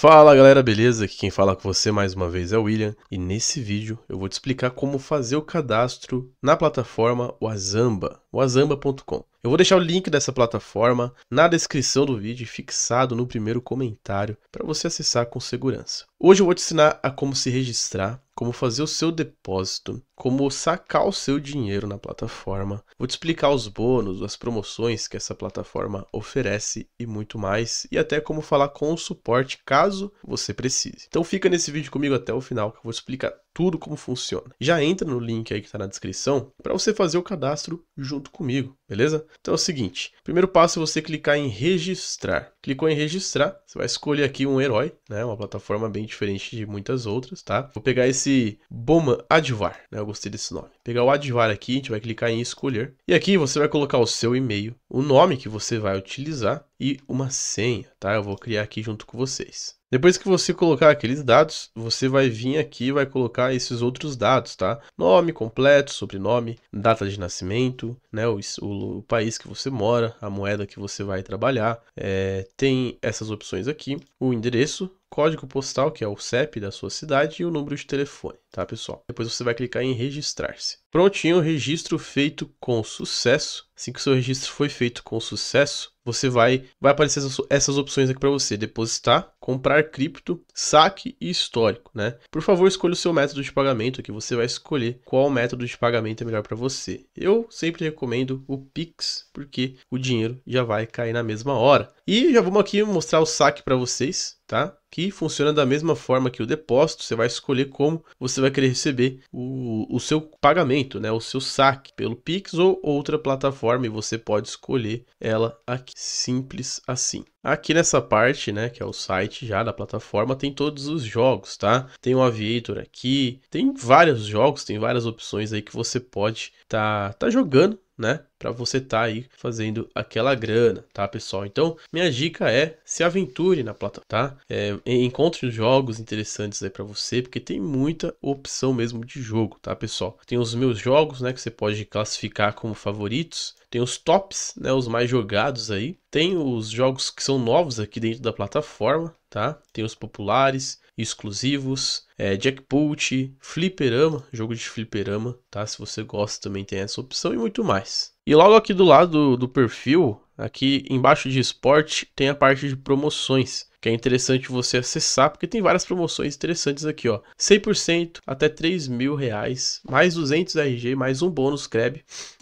Fala galera, beleza? Aqui quem fala com você mais uma vez é o William e nesse vídeo eu vou te explicar como fazer o cadastro na plataforma Wazamba azamba.com. Eu vou deixar o link dessa plataforma na descrição do vídeo fixado no primeiro comentário para você acessar com segurança. Hoje eu vou te ensinar a como se registrar, como fazer o seu depósito, como sacar o seu dinheiro na plataforma, vou te explicar os bônus, as promoções que essa plataforma oferece e muito mais, e até como falar com o suporte caso você precise. Então fica nesse vídeo comigo até o final que eu vou explicar tudo como funciona. Já entra no link aí que está na descrição para você fazer o cadastro junto comigo, beleza? Então é o seguinte, primeiro passo é você clicar em registrar. Clicou em registrar, você vai escolher aqui um herói, né? Uma plataforma bem diferente de muitas outras, tá? Vou pegar esse Boma Advar, né? Eu gostei desse nome. Vou pegar o Advar aqui, a gente vai clicar em escolher. E aqui você vai colocar o seu e-mail, o nome que você vai utilizar e uma senha, tá? Eu vou criar aqui junto com vocês. Depois que você colocar aqueles dados, você vai vir aqui e vai colocar esses outros dados, tá? Nome completo, sobrenome, data de nascimento, né? O, o, o país que você mora, a moeda que você vai trabalhar. É, tem essas opções aqui. O endereço, código postal, que é o CEP da sua cidade, e o número de telefone, tá, pessoal? Depois você vai clicar em registrar-se. Prontinho, registro feito com sucesso. Assim que o seu registro foi feito com sucesso, você vai vai aparecer essas opções aqui para você: depositar, comprar cripto, saque e histórico, né? Por favor, escolha o seu método de pagamento, aqui você vai escolher qual método de pagamento é melhor para você. Eu sempre recomendo o Pix, porque o dinheiro já vai cair na mesma hora. E já vamos aqui mostrar o saque para vocês tá? Que funciona da mesma forma que o depósito, você vai escolher como você vai querer receber o, o seu pagamento, né? O seu saque pelo Pix ou outra plataforma e você pode escolher ela aqui, simples assim. Aqui nessa parte, né, que é o site já da plataforma, tem todos os jogos, tá? Tem o Aviator aqui, tem vários jogos, tem várias opções aí que você pode tá, tá jogando né? Para você estar tá aí fazendo aquela grana, tá, pessoal? Então, minha dica é se aventure na plataforma, tá? É, encontre jogos interessantes aí para você, porque tem muita opção mesmo de jogo, tá, pessoal? Tem os meus jogos, né, que você pode classificar como favoritos, tem os tops, né, os mais jogados aí, tem os jogos que são novos aqui dentro da plataforma, tá? Tem os populares, exclusivos, é, Jackpot, Fliperama, jogo de Fliperama, tá? Se você gosta também tem essa opção e muito mais. E logo aqui do lado do, do perfil Aqui embaixo de esporte tem a parte de promoções, que é interessante você acessar, porque tem várias promoções interessantes aqui, ó. 100% até 3 mil reais, mais 200 RG, mais um bônus CREB,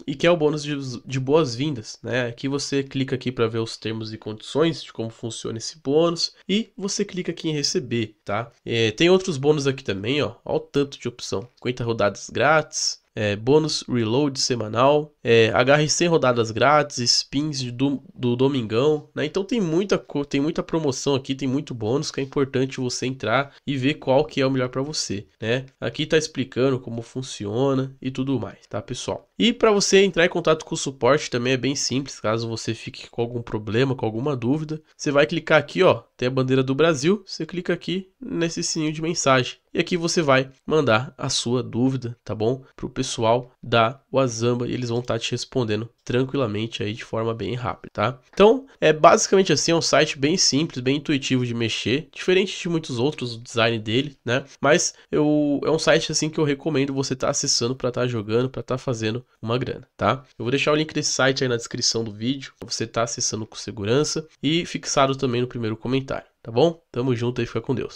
e que é o bônus de, de boas-vindas, né? Aqui você clica aqui para ver os termos e condições de como funciona esse bônus, e você clica aqui em receber, tá? É, tem outros bônus aqui também, ó. Olha o tanto de opção. 50 rodadas grátis, é, bônus reload semanal, é, agarre 100 rodadas grátis, spins do, do Domingão, né? Então tem muita, tem muita promoção aqui, tem muito bônus que é importante você entrar e ver qual que é o melhor para você, né? Aqui tá explicando como funciona e tudo mais, tá pessoal? E para você entrar em contato com o suporte também é bem simples, caso você fique com algum problema, com alguma dúvida, você vai clicar aqui, ó, tem a bandeira do Brasil, você clica aqui nesse sininho de mensagem. E aqui você vai mandar a sua dúvida, tá bom? Para o pessoal da Wazamba e eles vão estar tá te respondendo tranquilamente aí de forma bem rápida, tá? Então, é basicamente assim, é um site bem simples, bem intuitivo de mexer, diferente de muitos outros, o design dele, né? Mas eu, é um site assim que eu recomendo você estar tá acessando para estar tá jogando, para estar tá fazendo uma grana, tá? Eu vou deixar o link desse site aí na descrição do vídeo, pra você estar tá acessando com segurança e fixado também no primeiro comentário, tá bom? Tamo junto e fica com Deus.